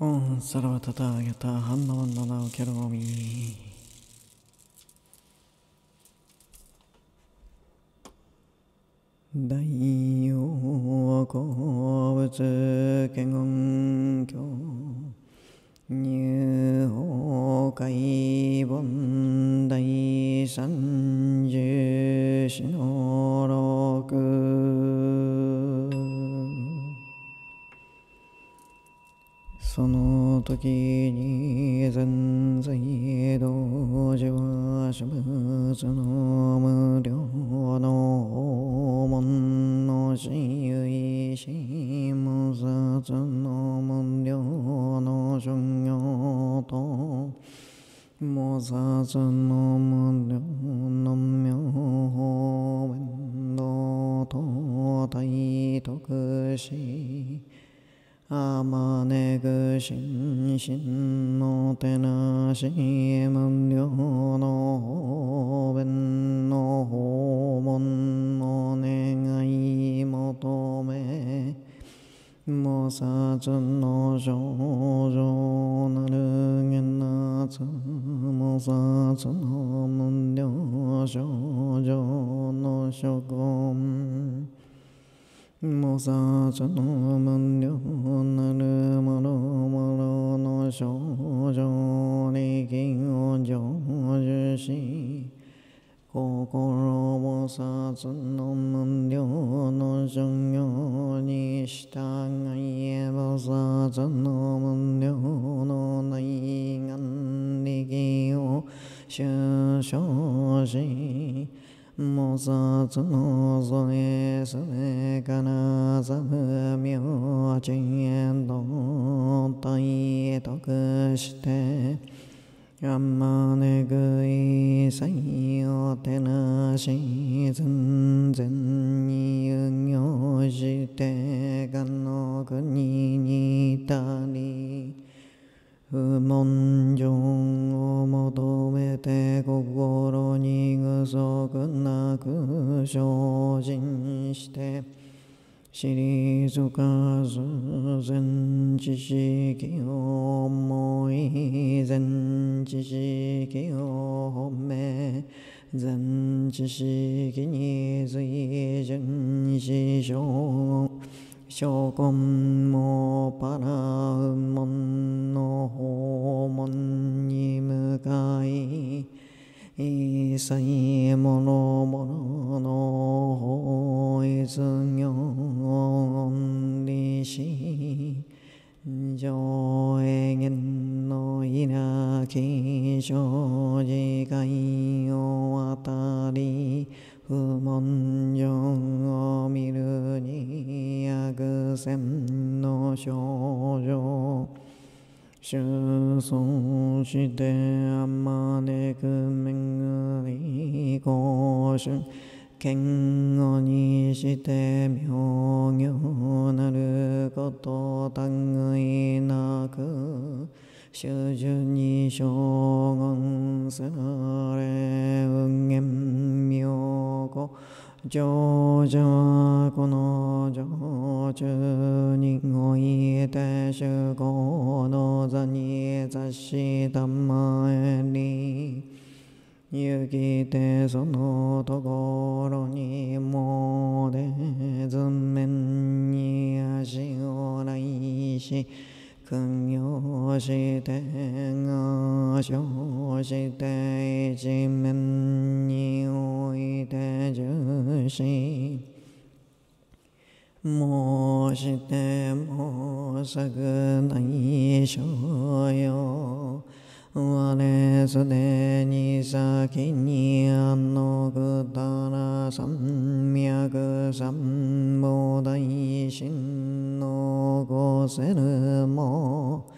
オンサラバタタアゲタハンナマンナナオキャロゴミダイオアコブツケゴンキョニューホーカイボン時に善財道寺は諸仏の無料の問の真唯心無殺の無料の諸行と摩薩の無料の妙法面道と体得しあまねぐしんしんのてなし無料の方便の訪問の願い求め菩薩の少女なる源夏菩薩の無料少女の諸君菩薩の分量なるもろもろの症状力を成就し心菩薩の分量の所業に従い菩薩の分量の内眼力を修正し摩萨子摩娑耶斯梅嘎那萨婆妙真言道大徳してあんまねぐいさいよてなしシリーズ数全知識思い全知識を褒め全知識に随順師匠諸君もパラウモンの訪問に向かい一切ものものの法一行利し、上永遠の稲き正持会を渡り不問上を見るに悪戦の症状修僧してあまねくめぐり公衆剣をにして妙行なることたぐいなく主樹に将軍され運言妙子上者この上中人をいて主公の座に座したまえに行きてそのところにもでず面めんに足をいし訓用して合生して一面において重視もしてもさくない所よ我すでに先にあのくたら三脈三菩提神のこせるも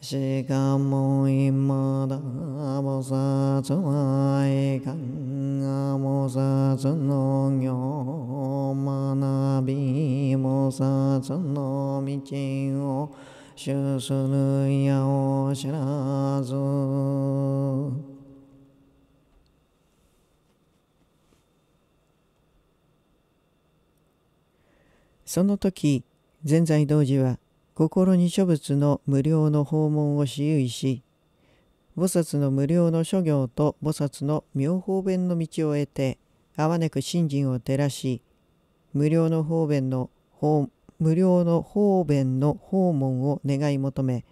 しかも今だ菩薩はいかんが菩薩の行学び菩薩の道を修するやを知らずその時善財童子は心に諸仏の無料の訪問を私有し菩薩の無料の諸行と菩薩の妙法弁の道を得てあわねく信心を照らし無料の方便の訪無料の方便の訪問を願い求め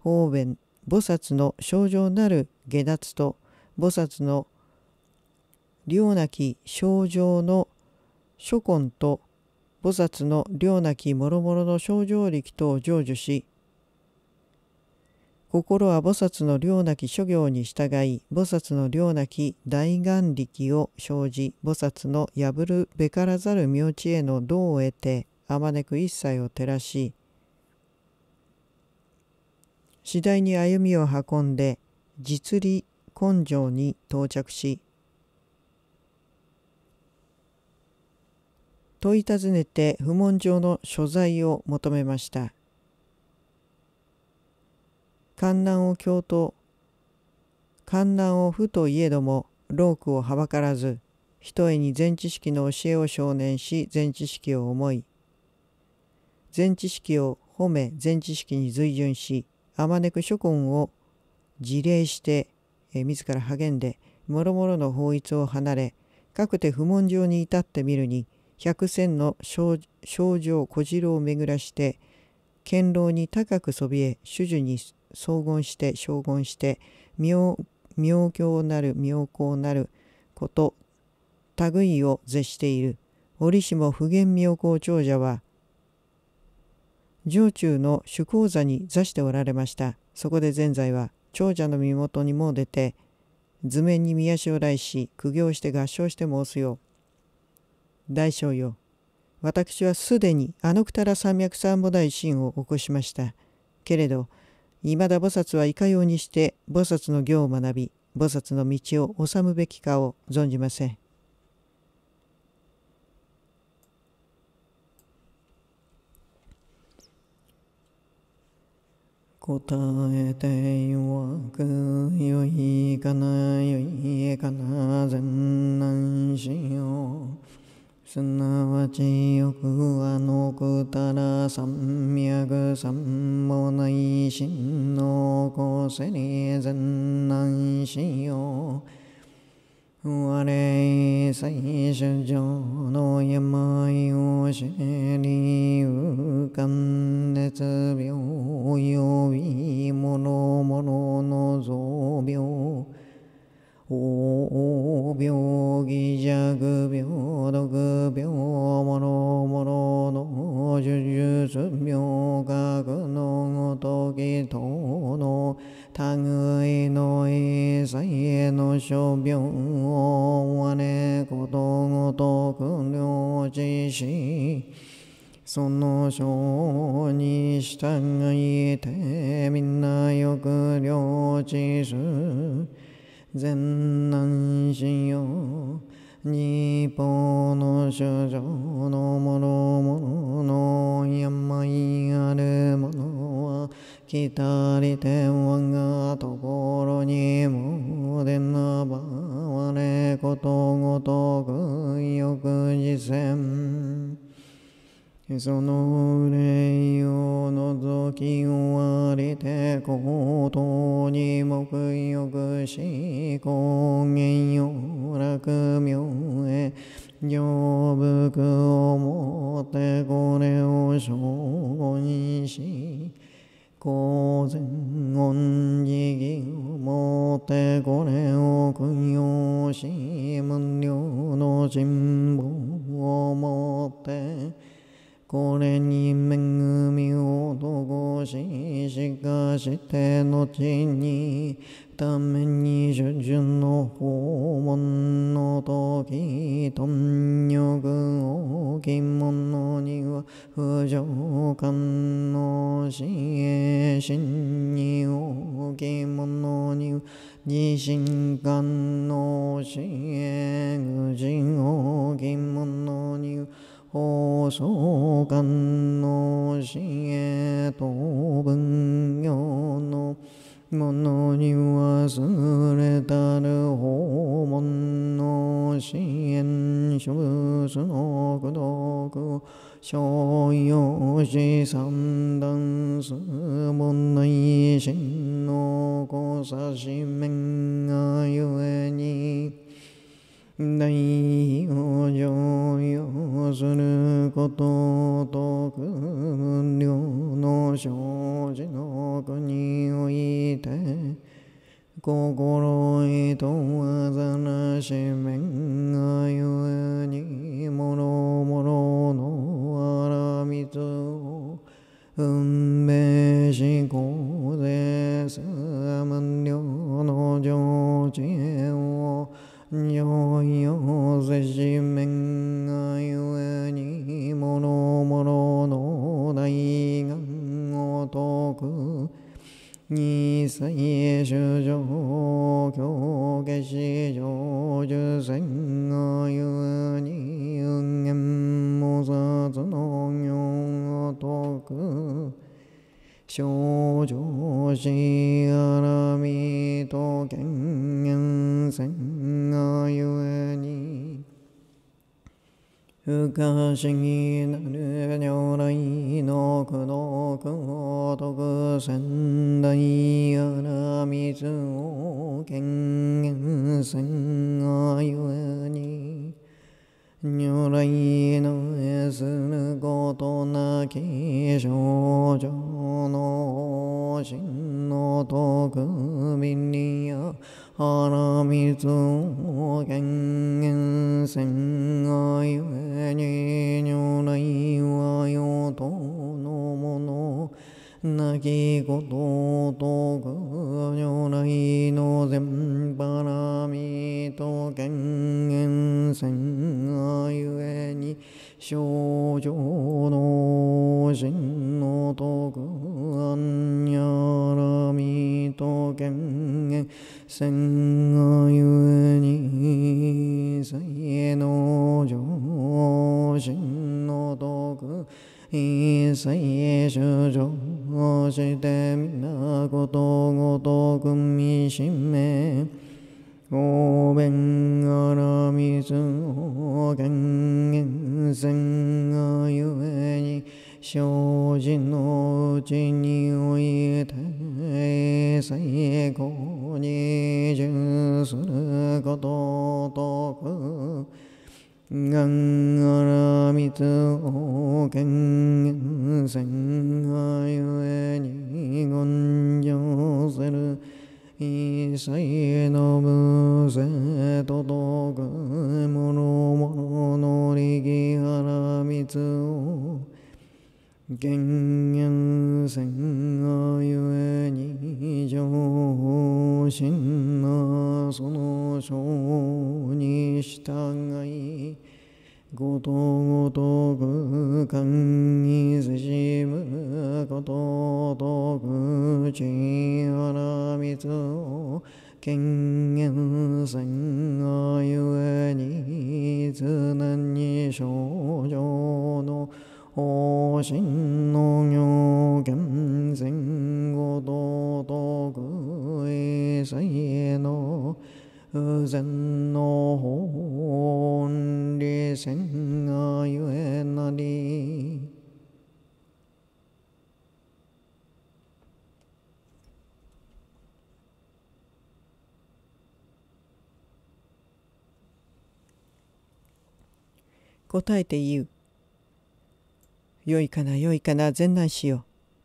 方便菩薩の症状なる下脱と菩薩の量なき症状の諸根と菩薩の量なき諸々の症状力等を成就し心は菩薩の量なき諸行に従い菩薩の量なき大願力を生じ菩薩の破るべからざる明知への道を得てあまねく一切を照らし次第に歩みを運んで実利根性に到着し問い尋ねて不問状の所在を求めました。観難を教頭観難を不といえどもー苦をはばからずひとえに全知識の教えを少年し全知識を思い全知識を褒め全知識に随順しあまねく諸君を辞令して、えー、自ら励んで諸々の法律を離れかくて不問状に至ってみるに百戦の症状小次郎を巡らして堅牢に高くそびえ主樹に荘厳して荘厳して妙妙教なる妙高なること類を絶している折しも普賢妙高長者は城中の主講座に座しておられました。そこで前在は長者の身元にも出て、図面に宮を来し、苦行して合唱して申すよ。大将よ、私はすでにあのくたら三百三母大神を起こしました。けれど、いまだ菩薩はいかようにして菩薩の行を学び、菩薩の道を治むべきかを存じません。答えて弱くよいかなよいかな全難しようすなわち欲はのくたら三脈三もない心のこせり全難しよう我最初の病を知り浮かん熱病よび物物の増病お病気弱病毒病物物の呪術病格のごときとの類の異性の諸病を我ことごとく領知し、その性に従いてみんなよく領知す。善難しよ日本の主情のも諸々の病ある者は、来たりてわがところにもでなばわれことごとくよくじせんその憂いを除き終わりてことにもくよくし根源よ楽うへ行仏をもってこれをう公然恩義義をもってこれを供養し無量の人望をもってこれに恵みを施ししかして後にために十順の訪問の時とんよぐおきものには不条感のしえ心におきものには自信感のしえぐじおきものには放送感のしえと分業の物に忘れたる訪問の支援諸仏の孤独商用紙三段数問内心の交差し面がゆえに大往生要することと空量の生じの国において心意とわざなし面がゆえにもろもろの荒らを運命思考です無量の上知を二歳修上教下じゅせんがゆに運言さつの行徳とくしあらみとんせん不可思議なる如来の苦毒を解く仙台荒水を権限せんがゆえに如来のすることなき症状の真の徳にや花水を厳厳戦がゆえに如来は与党のものなきことをとく如来の全パラミと厳厳戦がゆえに症状の真の徳安やらみと権限戦がゆに水泳の上心の徳一切ごとごとくかんいすしむこととくちはらみつを権限せんがゆえに常に症状の方針の行権せんごととくいせいの不全答えて言う。よいかなよいかな善男師よ。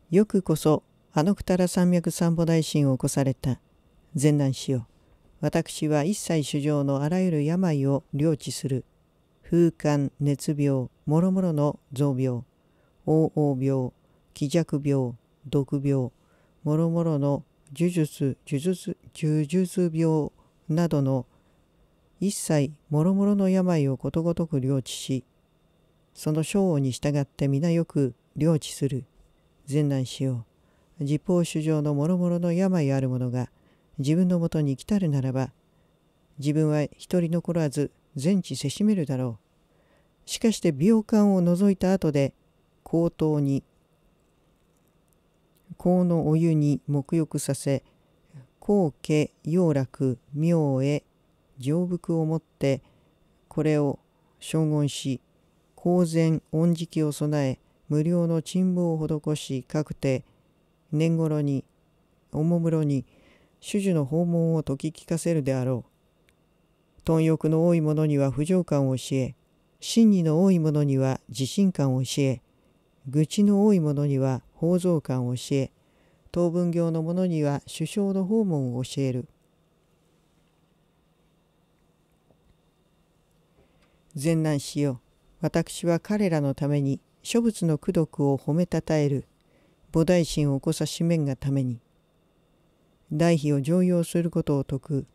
よくこそあのくたら山脈三歩大神を起こされた善男子よ。私は一切衆生のあらゆる病を領知する。風寒、熱病、もろもろの増病、往黄病、気弱病、毒病、もろもろの呪術、呪術、呪術病などの一切もろもろの病をことごとく領知し、その章に従って皆よく領知する。善男しよ、自法主上のもろもろの病ある者が自分のもとに来たるならば、自分は一人残らず全治せしめるだろう。しかして病患を除いた後で、口頭に、香のお湯に沐浴させ、高家、陽楽、明へ行仏をもってこれを称言し公然恩敷を備え無料の沈望を施しくて年頃におもむろに主樹の訪問を解き聞かせるであろう貪欲の多い者には不浄感を教え真理の多い者には自信感を教え愚痴の多い者には宝蔵感を教え当分業の者には首相の訪問を教える。善男子よ、私は彼らのために諸仏の功徳を褒めたたえる菩提心を起こさしめんがために。大悲を常用することを説く。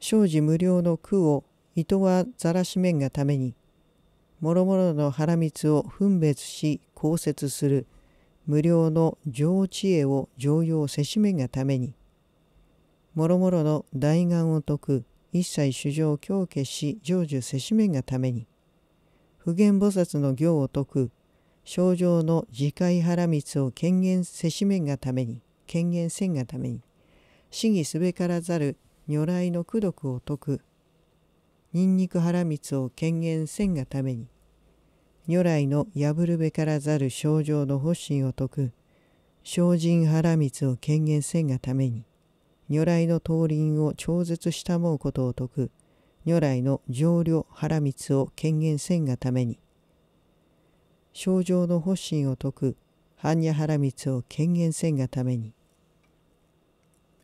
生じ無料の苦をいとはざらしめんがために。もろもろの腹蜜を分別し降雪する無料の常知恵を常用せしめんがために。もろもろの大願を説く一切主情を強決し成就せしめんがために普賢菩薩の行を説く症状の自戒腹密を権限せしめんがために権限せんがために死にすべからざる如来の功徳を説くニンニク腹密を権限せんがために如来の破るべからざる症状の発心を説く精進腹密を権限せんがために如来の東輪を超絶したもうことを説く如来の上領腹光を権限せんがために症状の発心を説く般若腹密を権限せんがために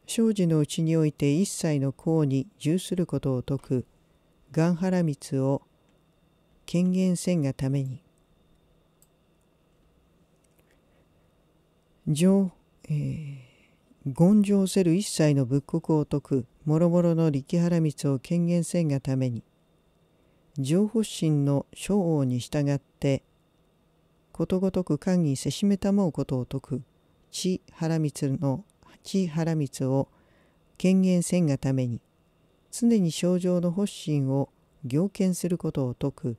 生児のうちにおいて一切の功に従することを説く願腹密を権限せんがために上、えー、権上せる一切の仏国を説く諸々の力原光を権限せんがために上発心の昭王に従ってことごとく官にせしめたもうことを説く地原光の地原光を権限せんがために常に症状の発信を行見することを説く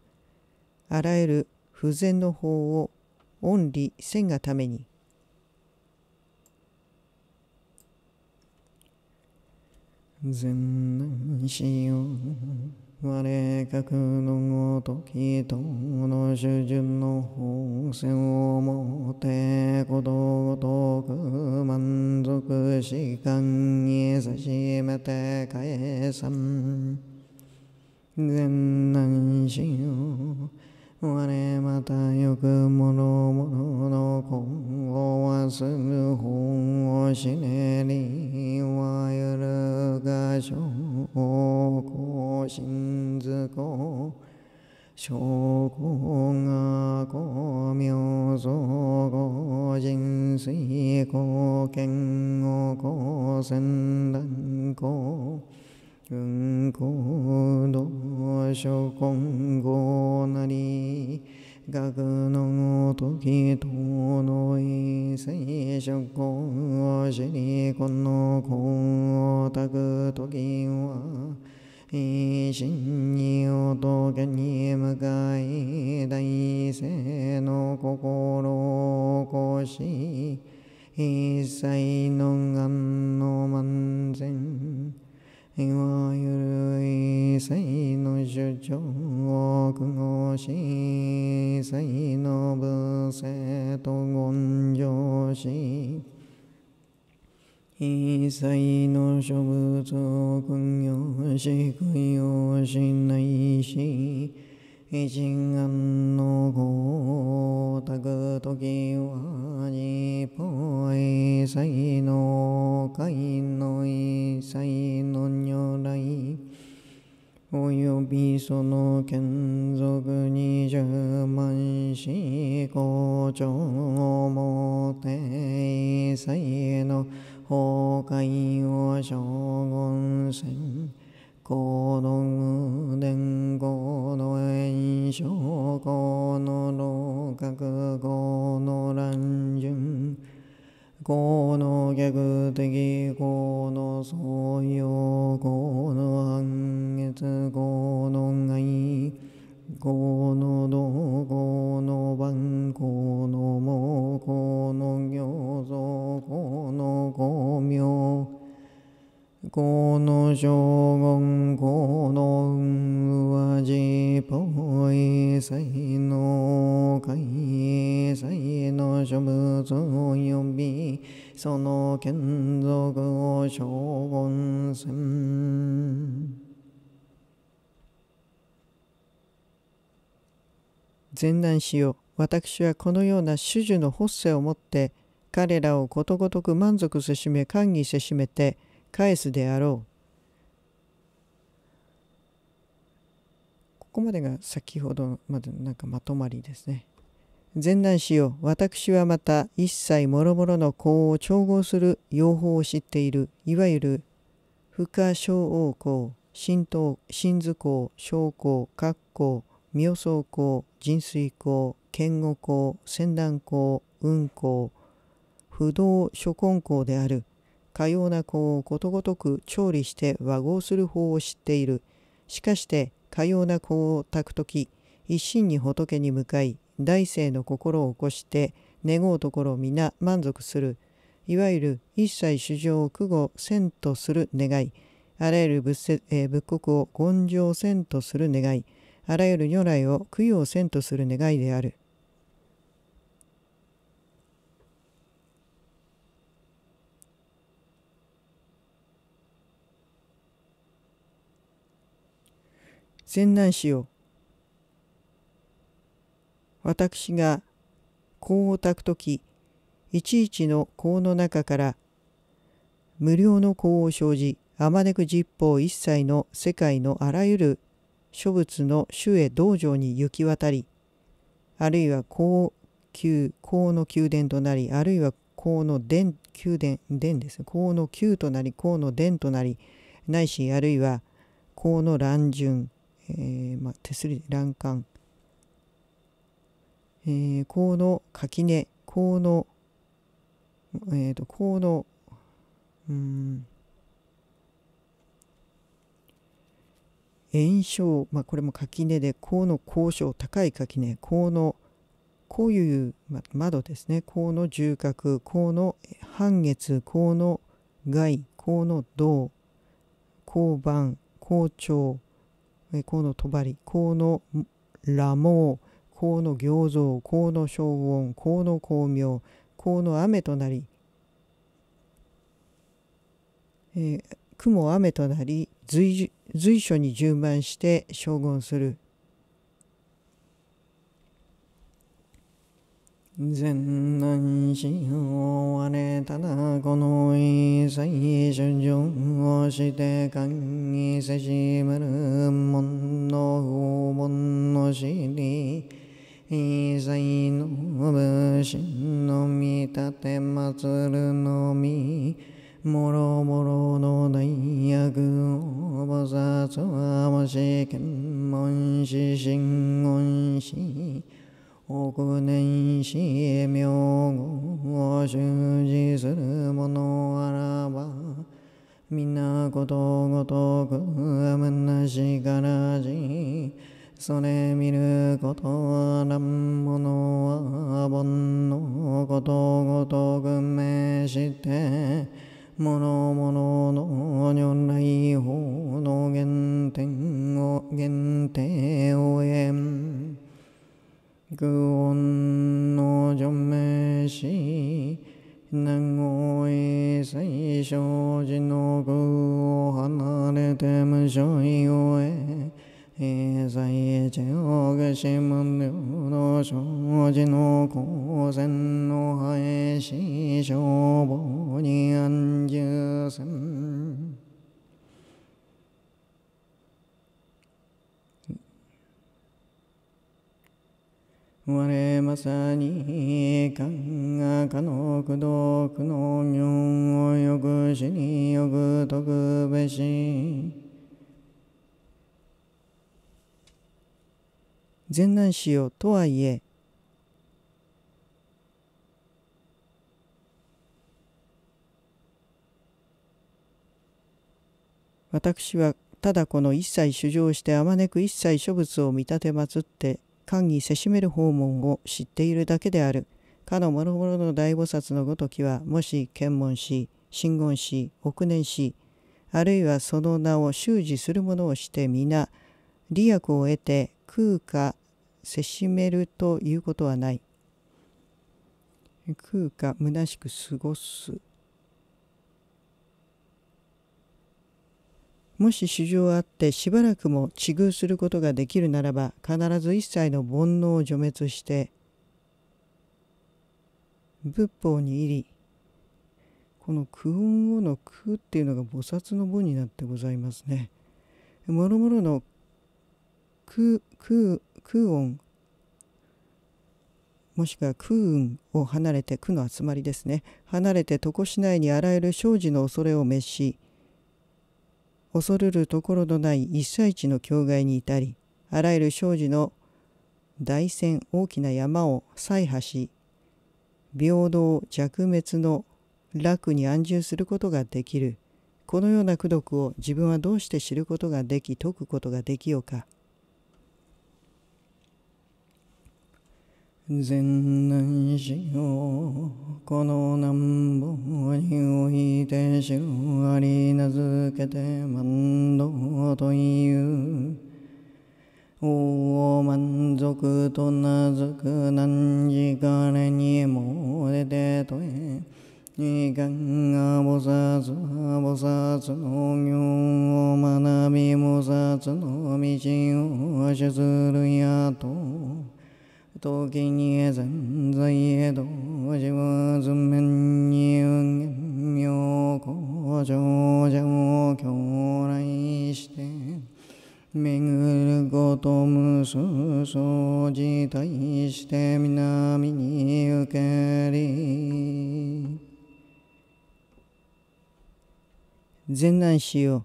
あらゆる不全の法を恩理せんがために善難しよう我覚のごときとの主順の方線をもってことごとく満足し間に差しめて返さん善難しよう我またよく者々の今後わ、する本をしねりはゆるが証拠心図こ証拠が公明相互人水貢献を公先断こ。軍行動諸今後なり学の時ときとの異性諸根を知りこの根をたく時は一心に仏に向かい大勢の心を起こし一切の願の万全いわゆる異性の主張を苦ごし、異性のぶ性と言上し、さいの諸物を苦行し、供養しないし、一心安の合卓時は日本一いの海の一いの如来およびその眷属二十万四五兆もて一いの崩壊を将軍せんこの無伝この炎症この六角この乱順この逆的、この創業この暗月この害この道この万この猛この行像この巧明。この将軍この運は自法異いの会異性の諸物及びその眷属を将軍せん前段しよ私はこのような種々の発生をもって彼らをことごとく満足せしめ歓喜せしめて返すであろう。ここまでが先ほどまでなんかまとまりですね。前段しよう。私はまた一切もろもろの項を調合する用法を知っている。いわゆる不可小王項、神道、神図項、小項、格項、妙相項、人水項、剣語項、戦断項、運項、不動諸根項である。かような子をことごとく調理して和合する法を知っている。しかしてかような子を炊く時一心に仏に向かい大生の心を起こして願うところ皆満足するいわゆる一切衆生を苦語せんとする願いあらゆる仏,、えー、仏国を根性せんとする願いあらゆる如来を供養せんとする願いである。善男子よ私が香を焚く時いちいちの香の中から無料の香を生じあまねく十方一切の世界のあらゆる諸仏の主へ道場に行き渡りあるいは高級高の宮殿となりあるいは高の殿宮殿殿ですねの宮となり高の殿となりないしあるいは高の乱順えー、まあ、手すり、欄干、えー、効の垣根、効の、えっ、ー、と、効のうん、炎症、まあ、これも垣根で、効の高所高い垣根、効のこういう、まあ、窓ですね、効能、重角、効の半月、効能、害、効の銅、交番、校長、河野とばり河野羅網河野行蔵河野正恩河野光明河野雨となり、えー、雲雨となり随所に充満して将軍する善男子をあれたらこの一切春情をして勘にせしむる門の訪門の死に一切の武士の見立て祭るのみもろもろの大役を菩薩はもし検問し信言し億年死名後を習字する者あらば、皆ことごとくむなしからじ、それ見ることあらんものは煩悩ことごとく召して、諸々の如来法の原点を、原定を得ん。育音の除名し、南郷異性小じのくをなれて無所意を得、異性中がし無料の小じのせんのし止消ぼにじゅせん。我まさに感が可能苦道の行をよくしによく得べし善男子よとはいえ私はただこの一切主張してあまねく一切諸物を見立てまつって官にせしめる訪問を知っているだけである。かの諸々の大菩薩のごときは、もし検問し、真言し、億年し、あるいはその名を習字する者をして皆、利益を得て空かせしめるということはない。空か虚しく過ごすもし衆生あってしばらくも治遇することができるならば必ず一切の煩悩を除滅して仏法に入りこの苦音をの苦っていうのが菩薩の母になってございますね。もろもろの空空空音もしくは空運を離れて苦の集まりですね離れて床しないにあらゆる生じの恐れを召し恐るるところのない一切地の境外に至りあらゆる生事の大戦大きな山を再破し平等弱滅の楽に安住することができるこのような功徳を自分はどうして知ることができ解くことができようか善南しようこの南北においてしをあり名付けて満道という王を満足と名付く何時彼にも出てとえ二かが菩薩は菩薩の行を学び菩薩の道を主するやと京に全在へ同時は図面に運言妙高上者を狂来して巡ること無数そう自体して南に受けり善南市よ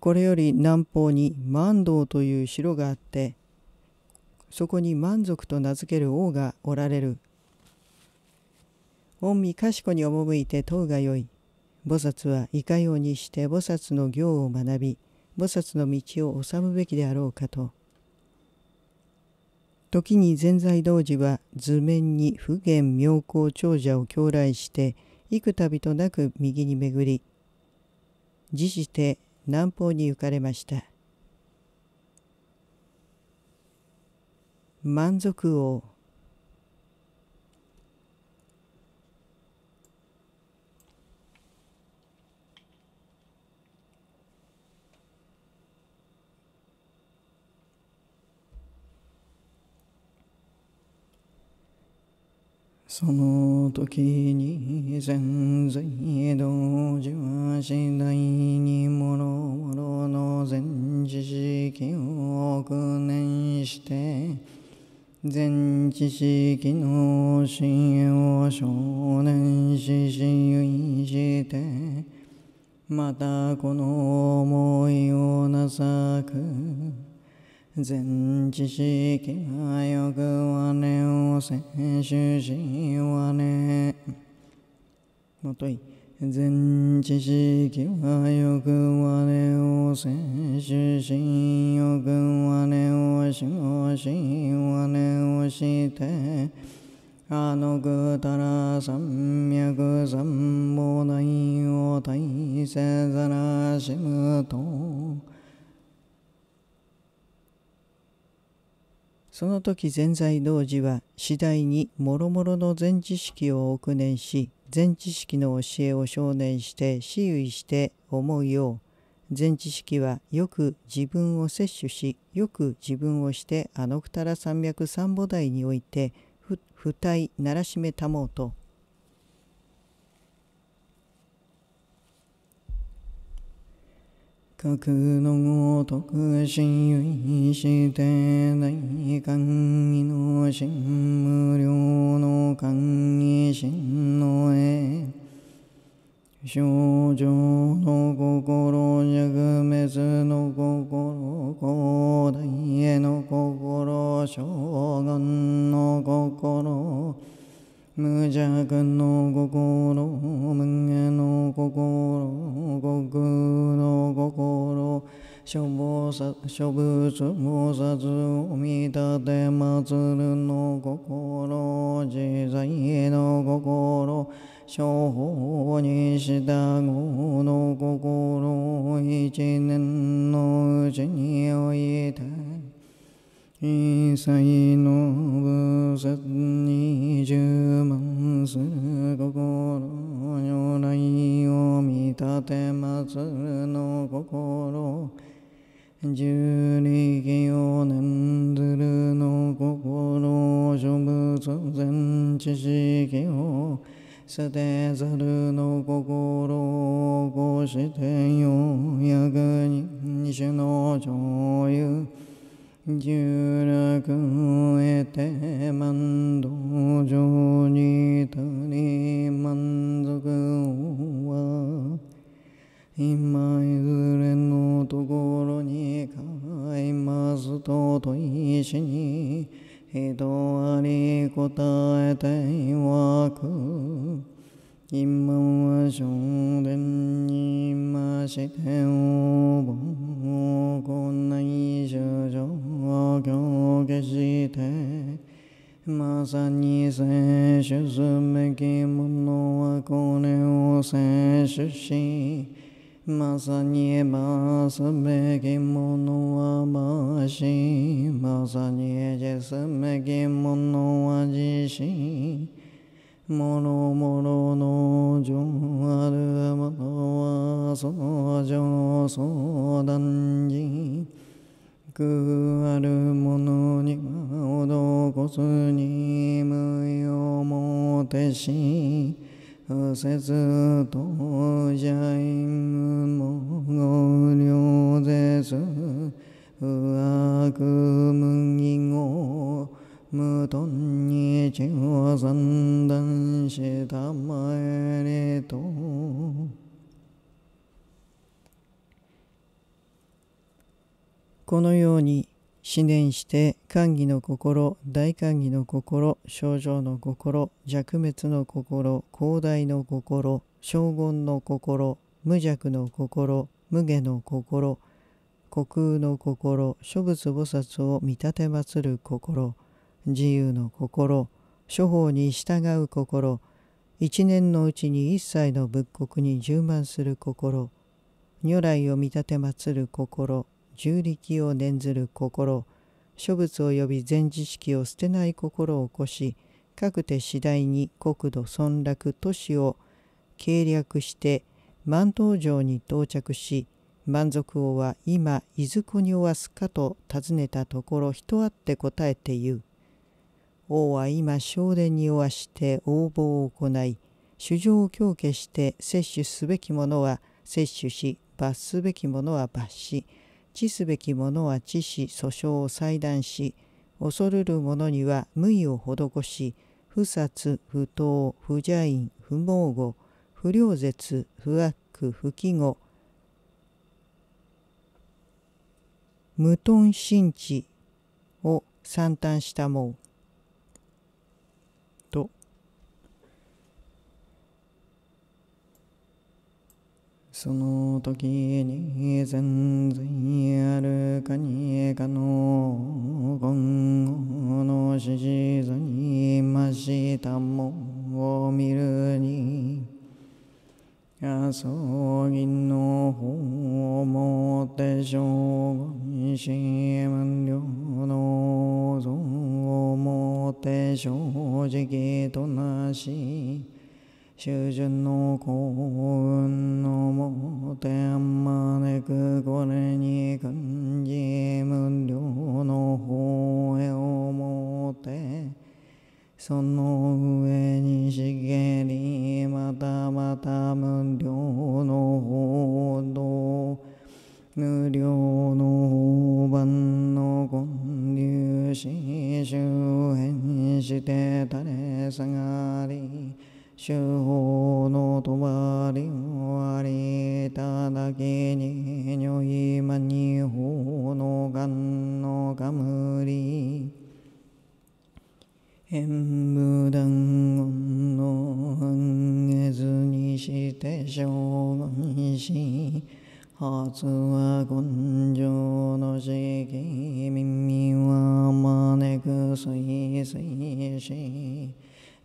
これより南方に万道という城があってそこに満足と名付ける王がおられる。御身かしこに赴いて問うがよい。菩薩はいかようにして菩薩の行を学び、菩薩の道を治むべきであろうかと。時に善財同子は図面に普賢妙高長者を狂来して、幾度となく右に巡り、自して南方に行かれました。満足王その時に潜在道寺は次第にもろもろの全知識を億年して全知識の支援を少年し信援してまたこの思いをなさく全知識はよく我を摂取し我もとい全知識は欲我を摂取し欲我を死後し我をしてあのぐたら三脈三菩提を大せざらしむとその時全財同時は次第にもろもろの全知識を憶念し全知識の教えを証明して私有して思うよう全知識はよく自分を摂取しよく自分をしてあのくたら三脈三菩提において不体ならしめたもうと格のごとく親愛して内歓喜の神無量の歓喜神の絵少女の心弱滅の心広大への心将軍の心無弱の心無限の心極空の心諸菩薩諸仏菩薩を見立て祭るの心自在の心諸法に従うの心一年のうちにおいて一切の無節に十万する心如来を見立てまするの心十力を念ずるの心諸仏全知識を捨てざるの心を起こしてようやく人種の女優十楽へて満道場にたり満足は今いずれのところに買いますとと石にとあり答えて曰く金門は正殿にまして応募を行い諸情を供給してまさに摂取すべきものはこれを摂取しまさにばすべきものはばしまさに実すべきものは自身もろもろのじょあるものは相乗相談じくあるものにはこすに無をもてしせつとじゃいむも両絶不悪無義語無頓に中を三段したまえれとこのように思念して歓喜の心大歓喜の心症状の心弱滅の心広大の心荘厳の心無弱の心無下の心虚空の心諸仏菩薩を見立てまる心自由の心処方に従う心一年のうちに一切の仏国に充満する心如来を見立て祀る心重力を念ずる心諸仏及び全知識を捨てない心を起こしかくて次第に国土村落都市を計略して万東城に到着し満足王は今いずこにおわすかと尋ねたところ人あって答えて言う。王は今正殿におわして応募を行い衆生を強化して摂取すべきものは摂取し罰すべきものは罰し治すべきものは致し訴訟を裁断し恐るる者には無意を施し不殺不当不邪因不毛語不良絶不悪不記語無頓心地を算端したもうその時に全然あるかにかの今後の指示図にましたもを見るに麻生銀の方をもって将軍し満了の像をもって正直となし主人の幸運のもて招くこれに感じ無量の方へをもてその上にしげりまたまた無量の報道無量の法盤の根粒し周辺して垂れ下がり主法のとばりわりただけに如意まに法の願のかむり縁武断言の恩月にして将軍し初は根性の期、耳は招く水水し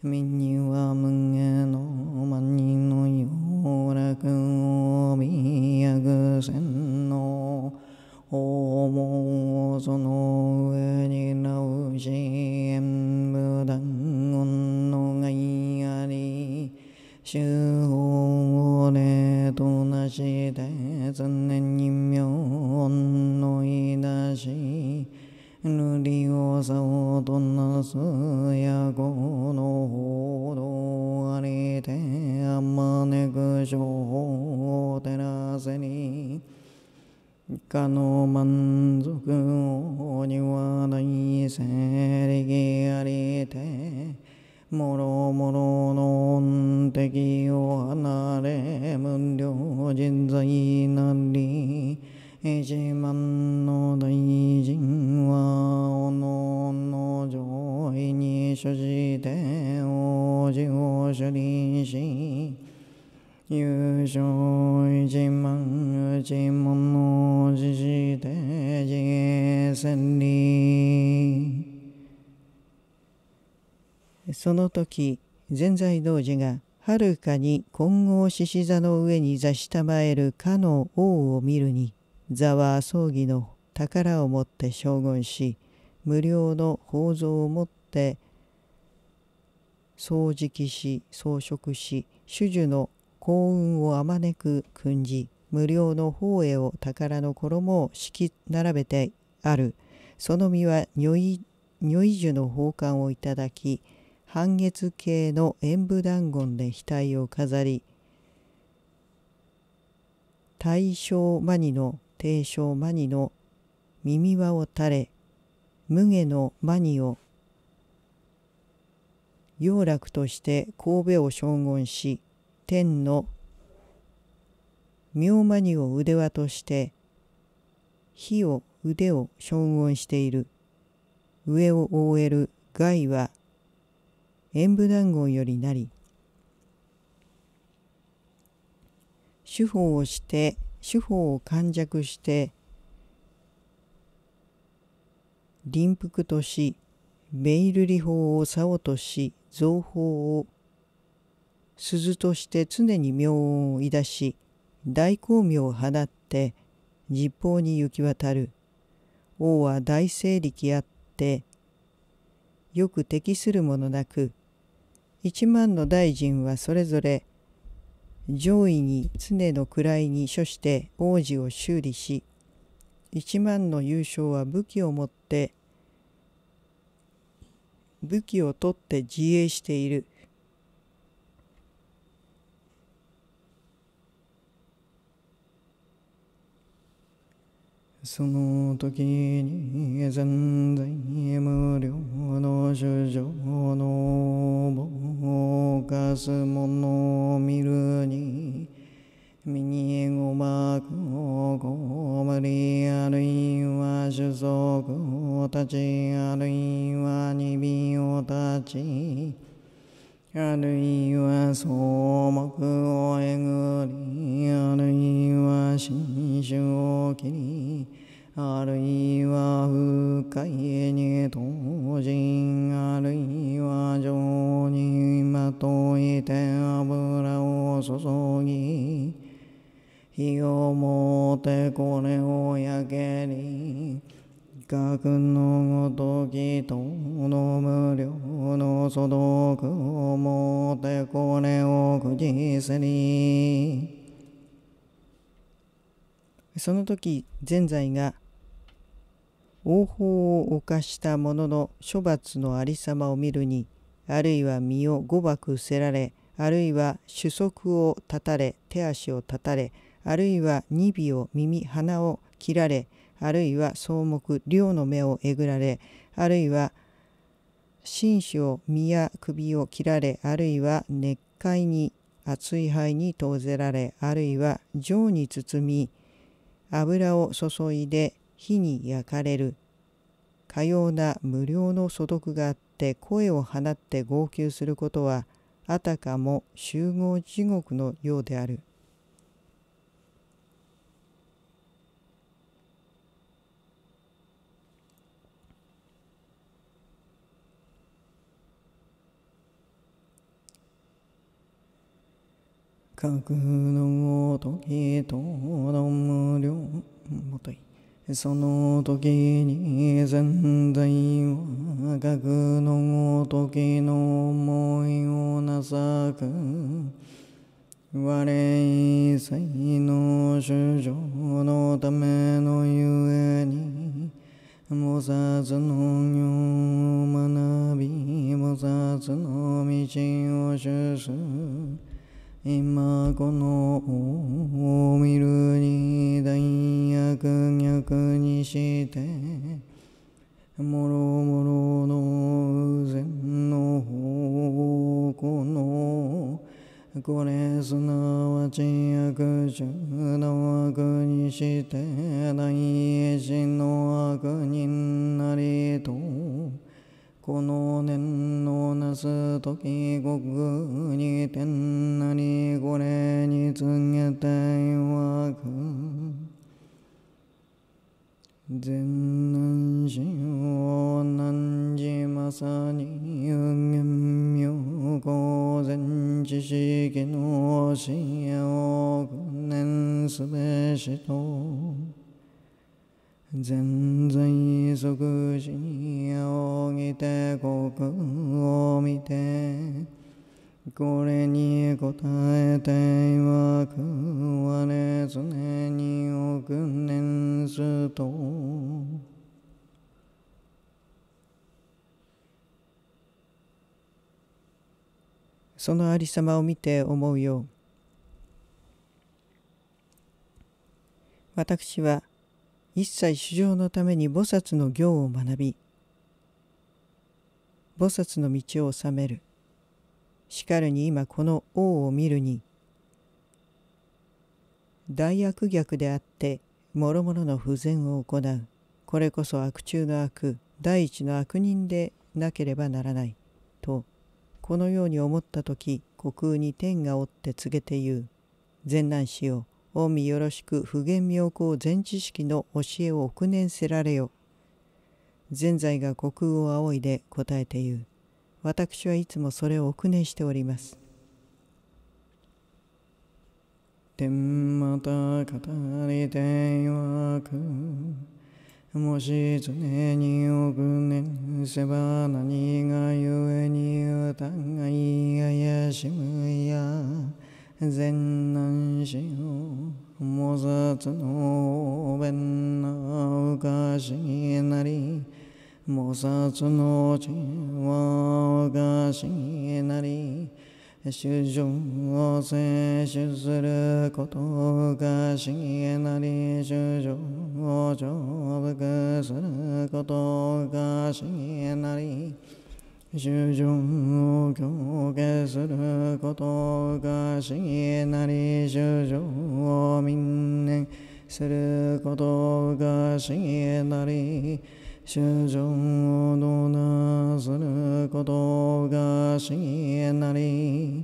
右は無限の万人の洋楽を宮ぐんの訪問をその上に直し演武断音のがいあり手法をとなして常かの満足をにはないせりぎありて、もろもろの恩敵を離れ、無量人材なり、一万の大臣は、おのの上位にょして王子を処理し、優勝一万内もその時全財童子がはるかに金剛獅子座の上に座したまえるかの王を見るに座は葬儀の宝を持って将軍し無料の宝蔵を持って掃除機し装飾し主樹の幸運をあまねく訓示無料の宝絵を宝の衣を敷き並べてあるその身は如意樹の宝冠をいただき半月形の演武団言で額を飾り大正マニの定正マニの耳輪を垂れ無下のマニを洋楽として神戸を称言し天の妙マニを腕輪として火を腕を称言している上を覆える害は演武談言よりなり手法をして手法を感弱して臨腹としベイル理法を竿とし造法を鈴として常に妙音をいし大光明を放って実法に行き渡る王は大勢力あってよく適するものなく一万の大臣はそれぞれ上位に常の位に処して王子を修理し一万の優勝は武器を持って武器を取って自衛している。その時に全在無量の主情のぼかすもの見るに身にごまくこむりあるいは種族たちあるいは二尾をたちあるいは草木をえぐり、あるいは新種を切り、あるいは深いに当じ、あるいは情にまといて油を注ぎ、火をもってこれを焼けり、覚のごときとの無量の素読をもってこれを口すりその時善財が王法を犯した者の処罰のありさまを見るにあるいは身を誤爆せられあるいは主足を断たれ手足を断たれあるいは二尾を耳鼻を切られあるいは草木量の目をえぐられあるいは紳士を身や首を切られあるいは熱海に熱い灰に投ぜられあるいは情に包み油を注いで火に焼かれるかような無料の素得があって声を放って号泣することはあたかも集合地獄のようである。格のごとの無量もといその時に全体は格のきの思いをなさく我一切の主情のためのゆえに菩薩の行を学び菩薩の道を主す今このを見るに大悪逆にしてもろもろの偶然の方向のこれすなわち悪中の悪にして大一の悪になりとこの念のなす時国に天なりこれに告げて曰く善南心を南寺まさに有限妙高善知識の教えを念すべしと全然即時に仰ぎて国を見てこれに応えて曰く我常に億年すとそのありさまを見て思うよう私は一切衆生のために菩薩の行を学び菩薩の道を治めるしかるに今この王を見るに大悪逆であって諸々の不全を行うこれこそ悪中の悪第一の悪人でなければならないとこのように思った時虚空に天がおって告げて言う善男子よ大見よろしく普賢妙高全知識の教えを億年せられよ。全財が虚空を仰いで答えて言う。私はいつもそれを億年しております。天また語りて曰くもし常に億年せば何が故に疑い怪しむや善男子を菩薩つの弁なおかしなり菩薩のちはおかしなり主生を摂取することおかしなり主生を重複することおかしなり従順を強化することがしなり従順を民念することがしなり従順をどなすることがしなり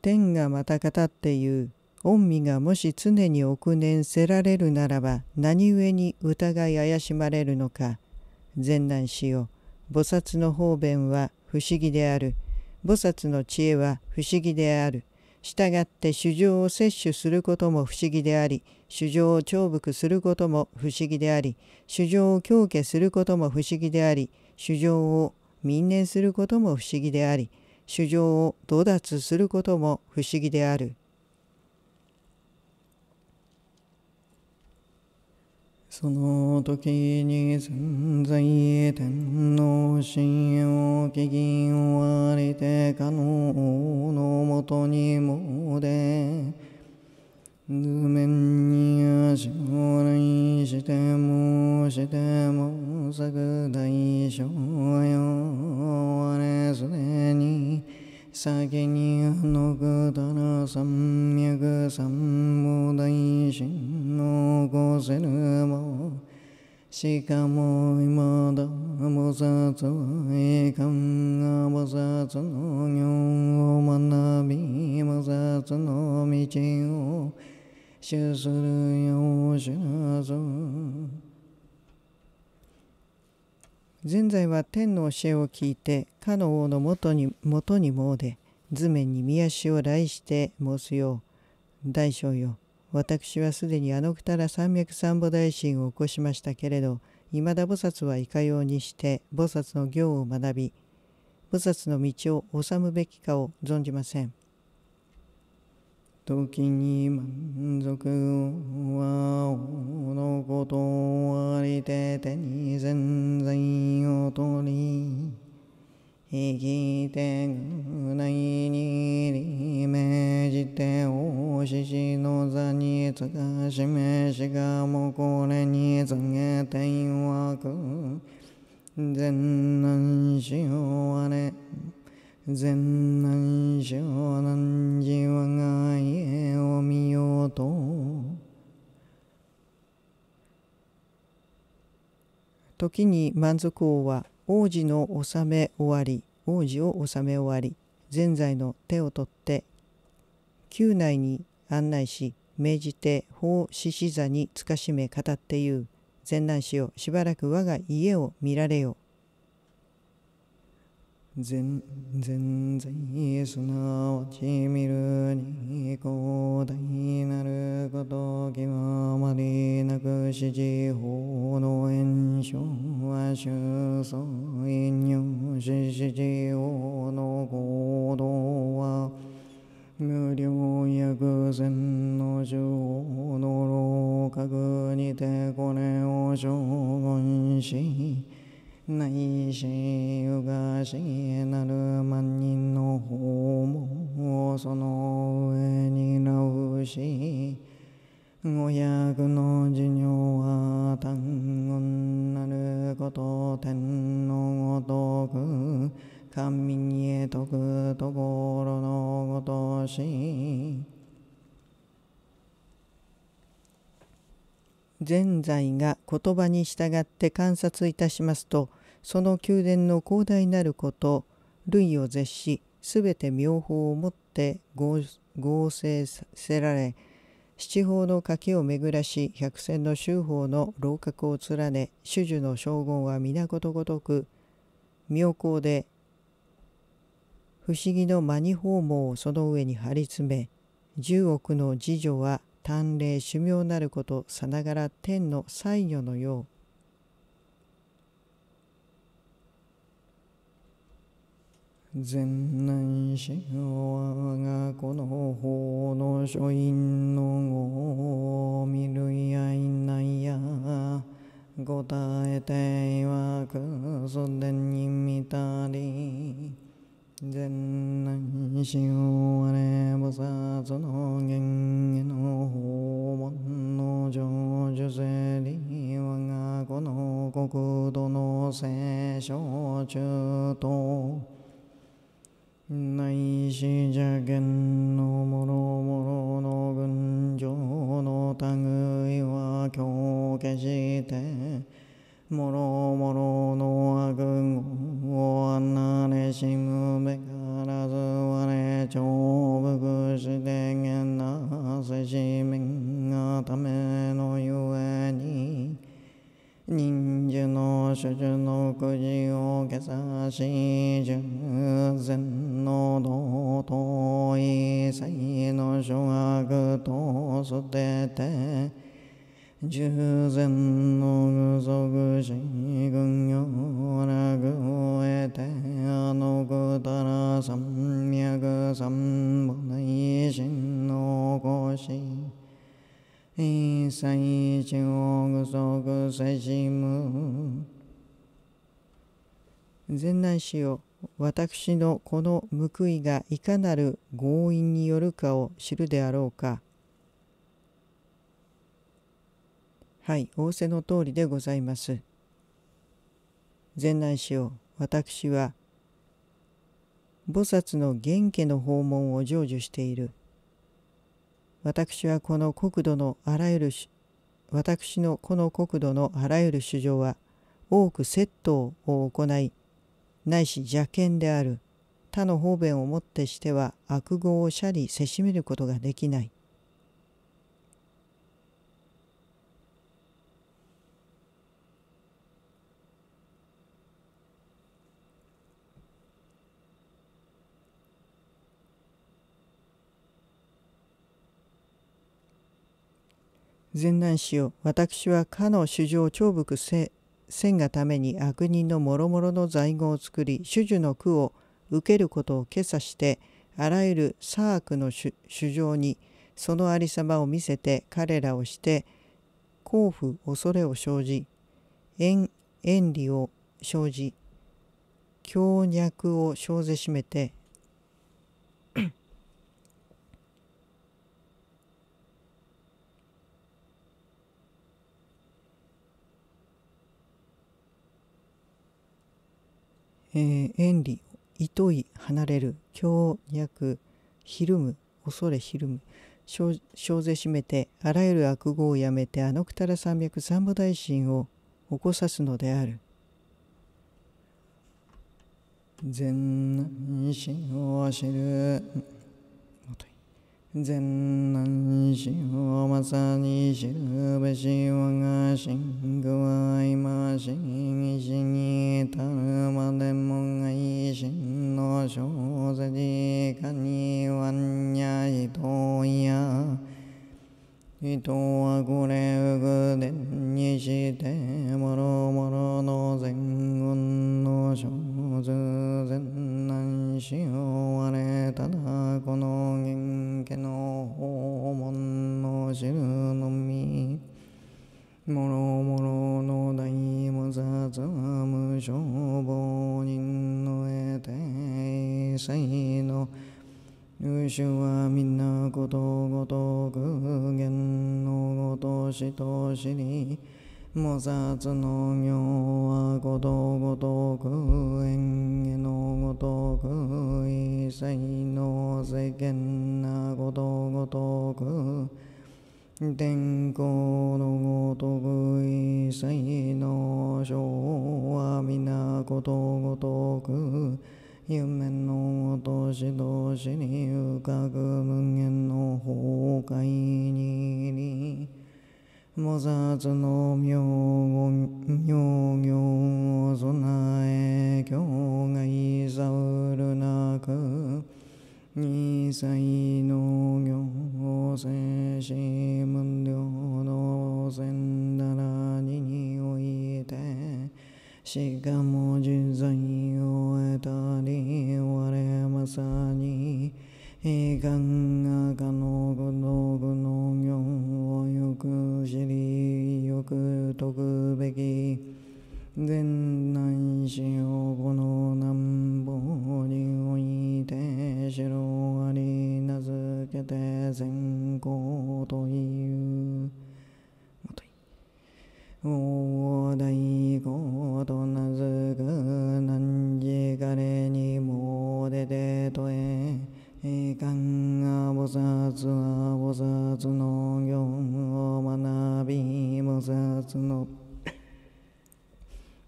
天がまた語って言う。御身がもし常に億年せられるならば何故に疑い怪しまれるのか善難しよう。菩薩の方便は不思議である。菩薩の知恵は不思議である。したがって衆生を摂取することも不思議であり、衆生を重複することも不思議であり、衆生を強化することも不思議であり、衆生を民念することも不思議であり、衆生を到脱することも不思議である。その時に存在天皇神を聞き終わりて可能のもとにもで図面に足を来してもしても作大小よわれすでに सम्यगसम्बोधैषिन्नो गोसरमा शिखमो मदमसो एकं अवसनो मन्नभीमसनो मिचेयो शुश्रूयो शुसो 善在は天の教えを聞いてかの王のもとにもで図面に見足を来して申すよう大将よ私はすでにあのくたら三脈三母大神を起こしましたけれど未だ菩薩はいかようにして菩薩の行を学び菩薩の道を治むべきかを存じません。時に満足はおのことありて手に全然を取り生きてぐないにりめじておししの座につかしめしがもこれに告げていわく全難しおわれ善南少南寺我が家を見ようと時に満足王は王子の治め終わり王子を治め終わり全財の手を取って宮内に案内し命じて法獅子座につかしめ語って言う善男子をしばらく我が家を見られよ全然在すなわち見るに広大なること極まりなく四地法の炎症は収相因如し四地法の行動は無料薬膳の主法の老格にてこれを証言し内しゆがしなる万人のうもその上になうし五百の授業は単んなること天のごとく神にえとくところのごとしざ財が言葉に従って観察いたしますとその宮殿の広大なること類を絶しすべて妙法をもって合成せられ七宝のけを巡らし百戦の修法の楼閣を連ね主樹の将軍は皆ことごとく妙高で不思議のマニホーをその上に張り詰め十億の次女は丹霊修行なることさながら天の最与のよう善南神、我がこの法の書院の語を見るやいないや答えて曰くそでに見たり善南しおあれ菩薩の源への訪問の成就せり我がこの国土の聖書中と内し邪剣のもろもろの群青の類は今日消してもろもろの悪をあなれしむべからずわれ重複して現なせしめがためのゆえに忍者の諸種のくじをけさし十善の道とさいの諸悪と捨てて従前の具足し軍用く終えてあのくたら三脈三の内心の越し一切一応具足せしむ善内師よ私のこの報いがいかなる強引によるかを知るであろうかはい仰せの通りでございます善内子を私は菩薩の元家の訪問を成就している私はこの国土のあらゆる私のこの国土のあらゆる主情は多く窃盗を行いないし邪険である他の方便をもってしては悪号を謝りせしめることができない前男子よ私はかの主上長伏せんがために悪人のもろもろの在庫を作り主樹の句を受けることを決唆してあらゆる左悪の主上にそのありさまを見せて彼らをして恐怖恐れを生じ遠遠理を生じ強弱を生ぜしめてえー、遠利、糸い、離れる、強弱、ひるむ、恐れひるむ、小勢しめて、あらゆる悪語をやめて、あのくたら三百三部大臣を起こさすのである。善男子を知る。善男子をまさに知るべし我が心具は今信意志にた人はこれ知り菩薩の行はごとごとく縁へのごとく異性の世間なごとごとく天候のごとく異性の昭は皆ことごとく夢の落としに浮かぶ無限の崩壊に。菩薩の妙行行を備え、境外さうるなく、二歳の行精し無量の善ならににおいて、しかも自在を得たり、我まさに、悲観が可能のく得べき善内しをこの南方において城あり名付けて善行という大大鼓と名付く何時彼にも出てとえいかが菩薩は菩薩の行を学び菩の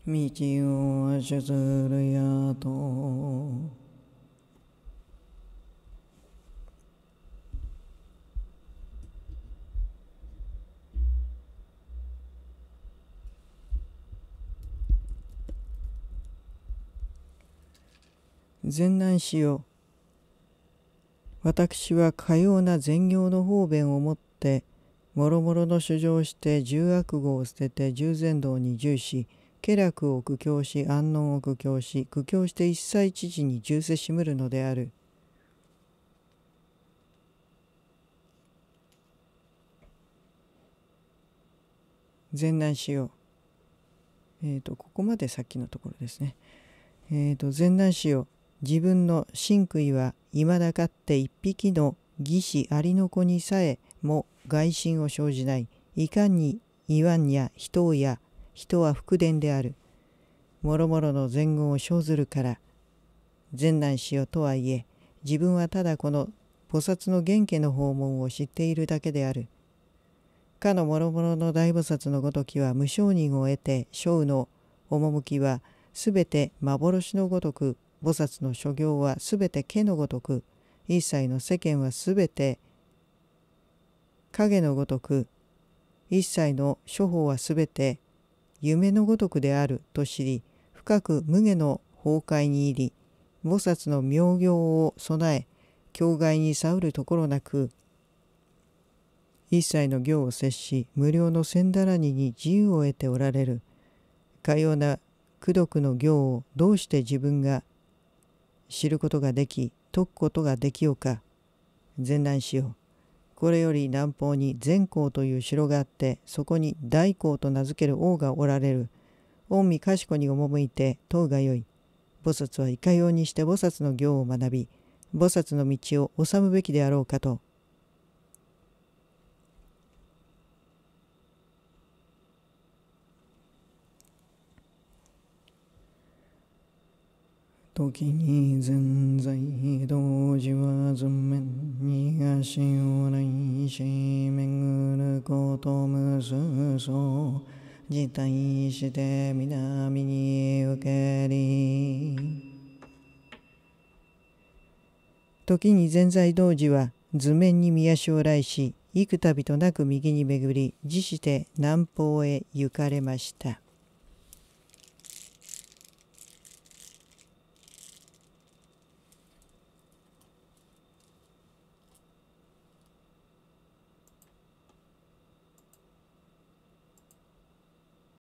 道を足するやと。善男子よ私はかような善行の方便をもってもろもろの主張して重悪語を捨てて重善道に従し家楽を苦境し安穏を苦境し苦境して一切父に重せしむるのである。善男子よ。えっ、ー、とここまでさっきのところですね。えっ、ー、と善男子よ自分の真悔はいまだかって一匹の義士ありの子にさえも外心を生じない。いかに言わんや人をや人は福伝である。もろもろの前言を生ずるから。善難しようとはいえ、自分はただこの菩薩の原家の訪問を知っているだけである。かの諸々の大菩薩のごときは無承認を得て生の趣はすべて幻のごとく菩薩の所業はすべて家のごとく一切の世間はすべて影のごとく一切の処方はすべて夢のごとくであると知り深く無下の崩壊に入り菩薩の妙行を備え境外に触るところなく一切の行を接し無料の千だらにに自由を得ておられるかような功徳の行をどうして自分が知ることができ解くことができようか善覧しよう。これより南方に善光という城があってそこに大光と名付ける王がおられる御身賢に赴いて問うがよい菩薩はいかようにして菩薩の行を学び菩薩の道を治むべきであろうかと時に全在同時は図面に足を来し巡ること無数そう辞退して南に受けり時に全在同時は図面に見足を来し幾度となく右に巡り辞して南方へ行かれました。